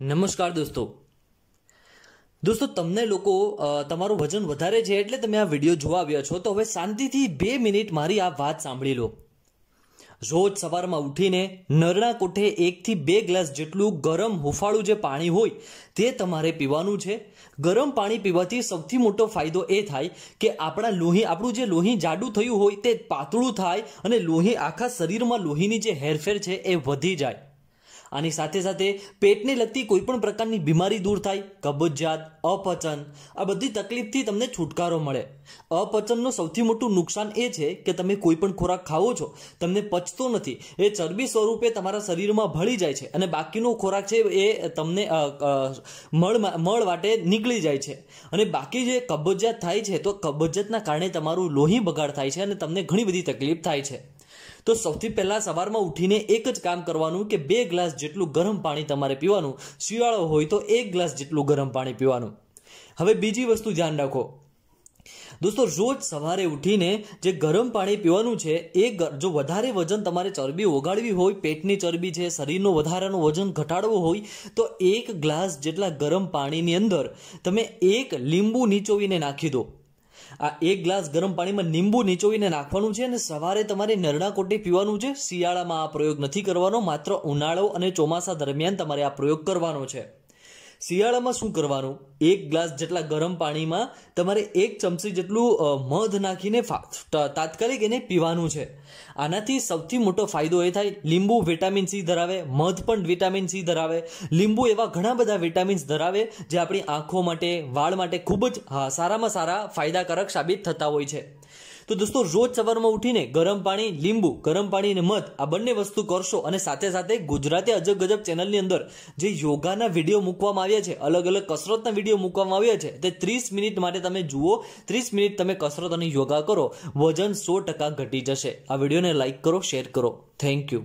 નમસ્કાર દોસ્તો દોસ્તો તમને લોકો તમારું વજન વધારે છે એટલે તમે આ વિડીયો જોવા આવ્યા છો તો હવે શાંતિથી બે મિનિટ મારી આ વાત સાંભળી લો રોજ સવારમાં ઉઠીને નરણા કોઠે એકથી બે ગ્લાસ જેટલું ગરમ હુફાળું જે પાણી હોય તે તમારે પીવાનું છે ગરમ પાણી પીવાથી સૌથી મોટો ફાયદો એ થાય કે આપણા લોહી આપણું જે લોહી જાડું થયું હોય તે પાતળું થાય અને લોહી આખા શરીરમાં લોહીની જે હેરફેર છે એ વધી જાય આની સાથે સાથે પેટને લગતી કોઈપણ પ્રકારની બીમારી દૂર થાય કબજિયાત અપચન આ બધી તકલીફથી તમને છુટકારો મળે અપચનનું સૌથી મોટું નુકસાન એ છે કે તમે કોઈ પણ ખોરાક ખાવો છો તમને પચતો નથી એ ચરબી સ્વરૂપે તમારા શરીરમાં ભળી જાય છે અને બાકીનો ખોરાક છે એ તમને મળ મળ વાટે નીકળી જાય છે અને બાકી જે કબજિયાત થાય છે તો કબજિયાતના કારણે તમારું લોહી બગાડ થાય છે અને તમને ઘણી બધી તકલીફ થાય છે તો સૌથી પહેલાં સવારમાં ઉઠીને એક જ કામ કરવાનું કે બે ગ્લાસ જેટલું ગરમ પાણી તમારે પીવાનું શિયાળો હોય તો એક ગ્લાસ જેટલું ગરમ પાણી પીવાનું હવે બીજી વસ્તુ ધ્યાન રાખો દોસ્તો રોજ સવારે ઉઠીને જે ગરમ પાણી પીવાનું છે એ જો વધારે વજન તમારે ચરબી ઓગાળવી હોય પેટની ચરબી છે શરીરનો વધારાનું વજન ઘટાડવું હોય તો એક ગ્લાસ જેટલા ગરમ પાણીની અંદર તમે એક લીંબુ નીચોવીને નાખી દો આ એક ગ્લાસ ગરમ પાણીમાં લીંબુ નીચોવીને નાખવાનું છે અને સવારે તમારે નરણા કોટી પીવાનું છે શિયાળામાં આ પ્રયોગ નથી કરવાનો માત્ર ઉનાળો અને ચોમાસા દરમિયાન તમારે આ પ્રયોગ કરવાનો છે શિયાળામાં શું કરવાનું એક ગ્લાસ જેટલા ગરમ પાણીમાં તમારે એક ચમચી જેટલું મધ નાખીને તાત્કાલિક એને પીવાનું છે આનાથી સૌથી મોટો ફાયદો એ થાય લીંબુ વિટામિન સી ધરાવે મધ પણ વિટામિન સી ધરાવે લીંબુ એવા ઘણા બધા વિટામિન્સ ધરાવે જે આપણી આંખો માટે વાળ માટે ખૂબ જ સારામાં સારા ફાયદાકારક સાબિત થતા હોય છે તો દોસ્તો રોજ સવારમાં ઉઠીને ગરમ પાણી લીંબુ ગરમ પાણી અને મધ આ બંને વસ્તુ કરશો અને સાથે સાથે ગુજરાતી અજબ ગજબ ચેનલની અંદર જે યોગાના વિડીયો મૂકવામાં આવ્યા છે અલગ અલગ કસરતના વિડીયો મૂકવામાં આવ્યા છે તે ત્રીસ મિનિટ માટે તમે જુઓ ત્રીસ મિનિટ તમે કસરત અને યોગા કરો વજન સો ટકા ઘટી જશે આ વિડીયોને લાઇક કરો શેર કરો થેન્ક યુ